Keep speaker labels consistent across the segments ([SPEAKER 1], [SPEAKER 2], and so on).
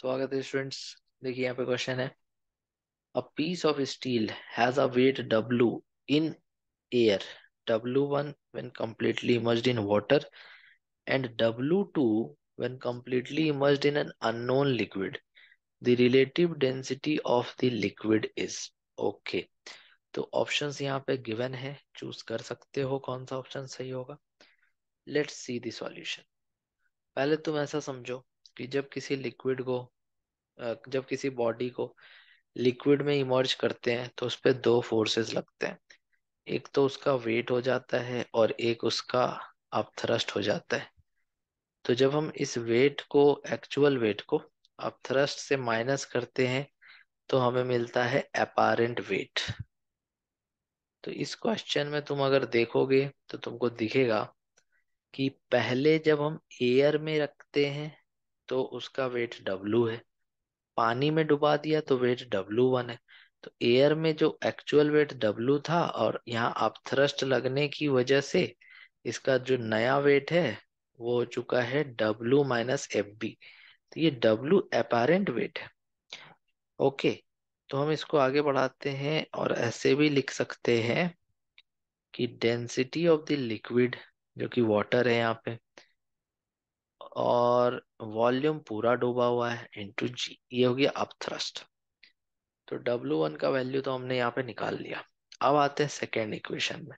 [SPEAKER 1] स्वागत है स्टूडेंट्स देखिए यहाँ पे क्वेश्चन है a piece of steel has a weight W in air W one when completely immerse in water and W two when completely immerse in an unknown liquid the relative density of the liquid is okay तो option यहाँ पे given है choose कर सकते हो कौन सा option सही होगा लेट सी दॉल्यूशन पहले तुम ऐसा समझो कि जब किसी लिक्विड को जब किसी बॉडी को लिक्विड में इमर्ज करते हैं तो उस पर दो फोर्सेस लगते हैं एक तो उसका वेट हो जाता है और एक उसका अपथ्रस्ट हो जाता है तो जब हम इस वेट को एक्चुअल वेट को अपथ्रस्ट से माइनस करते हैं तो हमें मिलता है अपारेंट वेट तो इस क्वेश्चन में तुम अगर देखोगे तो तुमको दिखेगा कि पहले जब हम एयर में रखते हैं तो उसका वेट डब्लू है पानी में डुबा दिया तो वेट डब्लू वन है तो एयर में जो एक्चुअल वेट डब्लू था और यहाँ आप थ्रस्ट लगने की वजह से इसका जो नया वेट है वो हो चुका है डब्लू माइनस एफ बी तो ये डब्लू अपेरेंट वेट है ओके तो हम इसको आगे बढ़ाते हैं और ऐसे भी लिख सकते हैं कि डेंसिटी ऑफ द लिक्विड जो कि वाटर है यहाँ पे और वॉल्यूम पूरा डूबा हुआ है इंटू जी ये हो गया अपथ्रस्ट तो डब्ल्यू वन का वैल्यू तो हमने यहाँ पे निकाल लिया अब आते हैं सेकेंड इक्वेशन में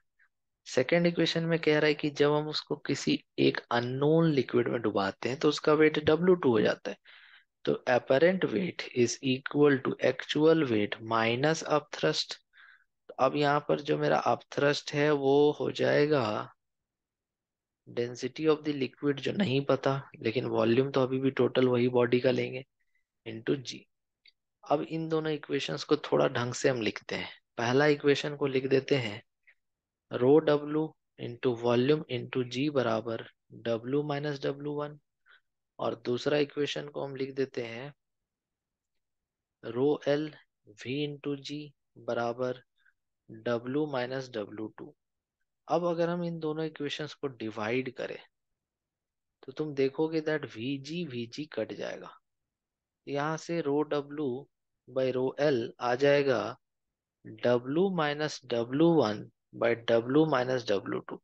[SPEAKER 1] सेकेंड इक्वेशन में कह रहा है कि जब हम उसको किसी एक अननोन लिक्विड में डुबाते हैं तो उसका वेट डब्ल्यू टू हो जाता है तो apparent weight is equal to actual weight minus upthrust अब यहाँ पर जो मेरा अपथ्रस्ट है वो हो जाएगा डेंसिटी ऑफ द लिक्विड जो नहीं पता लेकिन वॉल्यूम तो अभी भी टोटल वही बॉडी का लेंगे इंटू जी अब इन दोनों इक्वेशंस को थोड़ा ढंग से हम लिखते हैं पहला इक्वेशन को लिख देते हैं rho W into volume into G बराबर डब्लू माइनस डब्लू वन और दूसरा इक्वेशन को हम लिख देते हैं rho L V into G बराबर डब्लू माइनस डब्लू टू अब अगर हम इन दोनों इक्वेशंस को डिवाइड करें तो तुम देखोगे that V G V G cut जाएगा यहां से rho W by rho L आ जाएगा W minus W one by W minus W two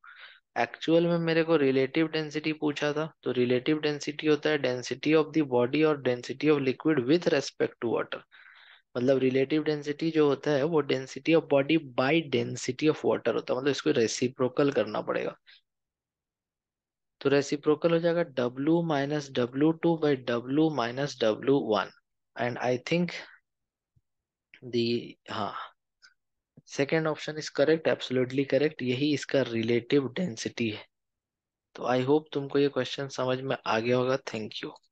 [SPEAKER 1] actual में मेरे को रिलेटिव डेंसिटी पूछा था तो रिलेटिव डेंसिटी होता है डेंसिटी ऑफ द बॉडी और density of liquid with respect to water मतलब रिलेटिव डेंसिटी जो होता है वो density of body by density of water होता है मतलब इसको रेसिप्रोकल करना पड़ेगा तो रेसिप्रोकल हो जाएगा W minus W two by W minus W one and I think the हाँ second option is correct absolutely correct यही इसका रिलेटिव डेंसिटी है तो आई होप तुमको ये क्वेश्चन समझ में आ गया होगा थैंक यू